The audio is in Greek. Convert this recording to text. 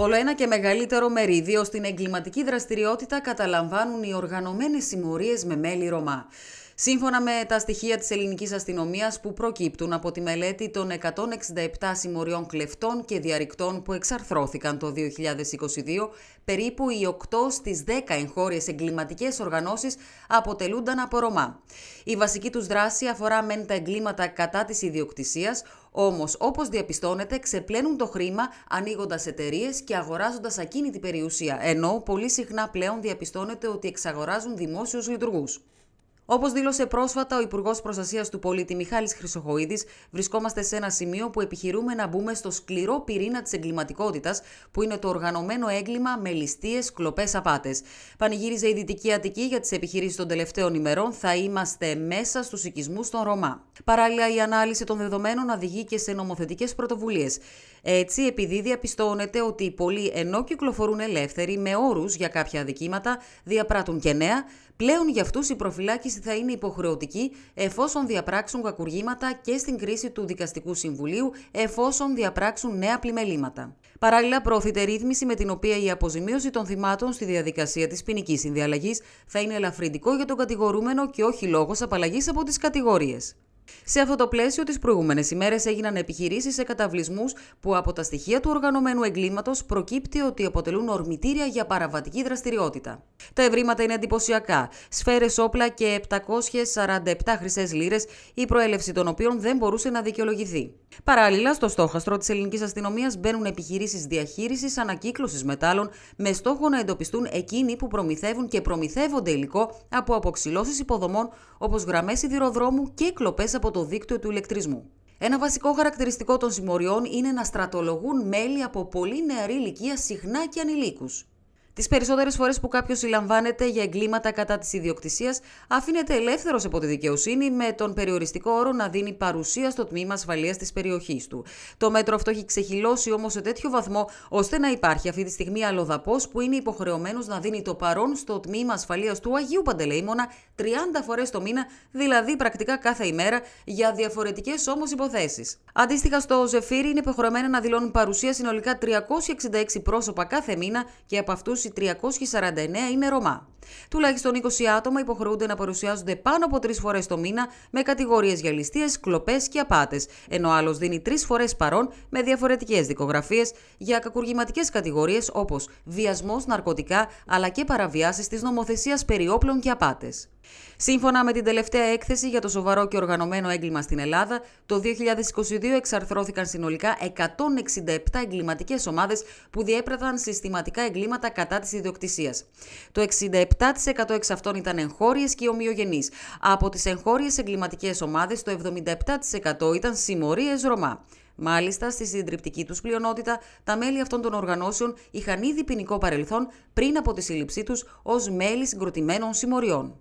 Όλο ένα και μεγαλύτερο μερίδιο στην εγκληματική δραστηριότητα καταλαμβάνουν οι οργανωμένες συμμορίες με μέλη Ρωμά. Σύμφωνα με τα στοιχεία της ελληνικής αστυνομίας που προκύπτουν από τη μελέτη των 167 συμμοριών κλεφτών και διαρρικτών που εξαρθρώθηκαν το 2022, περίπου οι 8 στις 10 εγχώριες εγκληματικές οργανώσεις αποτελούνταν από Ρωμά. Η βασική τους δράση αφορά μεν τα εγκλήματα κατά της ιδιοκτησίας, όμως όπως διαπιστώνεται, ξεπλένουν το χρήμα ανοίγοντας εταιρείες και αγοράζοντας ακίνητη περιουσία, ενώ πολύ συχνά πλέον διαπιστώνεται ότι εξαγοράζουν δημόσιους λειτουργούς. Όπως δήλωσε πρόσφατα ο Υπουργός Προστασίας του Πολίτη Μιχάλης Χρυσοχοίδης, βρισκόμαστε σε ένα σημείο που επιχειρούμε να μπούμε στο σκληρό πυρήνα της εγκληματικότητας, που είναι το οργανωμένο έγκλημα με ληστείες, κλοπές, απάτες. Πανηγύριζε η Δυτική Αττική για τις επιχειρήσεις των τελευταίων ημερών, θα είμαστε μέσα στους οικισμούς των Ρωμά. Παράλληλα, η ανάλυση των δεδομένων οδηγεί και σε νομοθετικές πρωτοβουλίες. Έτσι, επειδή διαπιστώνεται ότι οι πολλοί ενώ κυκλοφορούν ελεύθεροι με όρους για κάποια αδικήματα, διαπράττουν και νέα, πλέον για αυτούς η προφυλάκηση θα είναι υποχρεωτική εφόσον διαπράξουν κακουργήματα και στην κρίση του Δικαστικού Συμβουλίου εφόσον διαπράξουν νέα πλημελήματα. Παράλληλα, προωθείται ρύθμιση με την οποία η αποζημίωση των θυμάτων στη διαδικασία της ποινική συνδιαλλαγής θα είναι ελαφρυντικό για τον κατηγορούμενο και όχι λόγος απαλλαγής από τις κατηγορίες. Σε αυτό το πλαίσιο, τις προηγούμενες ημέρες έγιναν επιχειρήσεις σε καταβλισμούς που από τα στοιχεία του οργανωμένου εγκλήματος προκύπτει ότι αποτελούν ορμητήρια για παραβατική δραστηριότητα. Τα ευρήματα είναι εντυπωσιακά. Σφαίρες όπλα και 747 χρυσές λίρες, η προέλευση των οποίων δεν μπορούσε να δικαιολογηθεί. Παράλληλα, στο στόχαστρο της ελληνικής αστυνομίας μπαίνουν επιχειρήσεις διαχείρισης ανακύκλωσης μετάλλων με στόχο να εντοπιστούν εκείνοι που προμηθεύουν και προμηθεύονται υλικό από αποξηλώσεις υποδομών όπως γραμμές σιδηροδρόμου και κλοπές από το δίκτυο του ηλεκτρισμού. Ένα βασικό χαρακτηριστικό των συμμοριών είναι να στρατολογούν μέλη από πολύ νεαρή ηλικία συχνά και ανηλίκους. Τις περισσότερες φορές που κάποιος συλλαμβάνεται για εγκλήματα κατά της ιδιοκτησίας, αφήνεται ελεύθερος από τη δικαιοσύνη με τον περιοριστικό όρο να δίνει παρουσία στο τμήμα ασφαλείας της περιοχής του. Το μέτρο αυτό έχει ξεχυλώσει όμως σε τέτοιο βαθμό, ώστε να υπάρχει αυτή τη στιγμή αλλοδαπός που είναι υποχρεωμένος να δίνει το παρόν στο τμήμα ασφαλείας του Αγίου Παντελεήμονα 30 φορές το μήνα, δηλαδή πρακτικά κάθε ημέρα, για διαφορετικές όμως υποθέσεις. Αντίστοιχα, στο Ζεφύρι είναι υποχρεωμένο να δηλώνουν παρουσία συνολικά 366 πρόσωπα κάθε μήνα και από αυτούς 349 είναι Ρωμά. Τουλάχιστον 20 άτομα υποχρεούνται να παρουσιάζονται πάνω από τρεις φορές το μήνα με κατηγορίες για ληστείες, κλοπές και απάτες, ενώ άλλος δίνει τρεις φορές παρόν με διαφορετικές δικογραφίες για κακουργηματικές κατηγορίες όπως βιασμός, ναρκωτικά αλλά και παραβιάσεις της νομοθεσίας περί όπλων και απάτες. Σύμφωνα με την τελευταία έκθεση για το σοβαρό και οργανωμένο έγκλημα στην Ελλάδα, το 2022 εξαρθρώθηκαν συνολικά 167 εγκληματικές ομάδες που διέπρεταν συστηματικά εγκλήματα κατά της ιδιοκτησίας. Το 67% εξ αυτών ήταν εγχώριες και ομοιογενείς. Από τις εγχώριες εγκληματικές ομάδες, το 77% ήταν συμμορίες Ρωμά. Μάλιστα, στη συντριπτική τους πλειονότητα, τα μέλη αυτών των οργανώσεων είχαν ήδη ποινικό παρελθόν πριν από τη σύλληψή τους ως μέλη συγκροτημένων συμμοριών.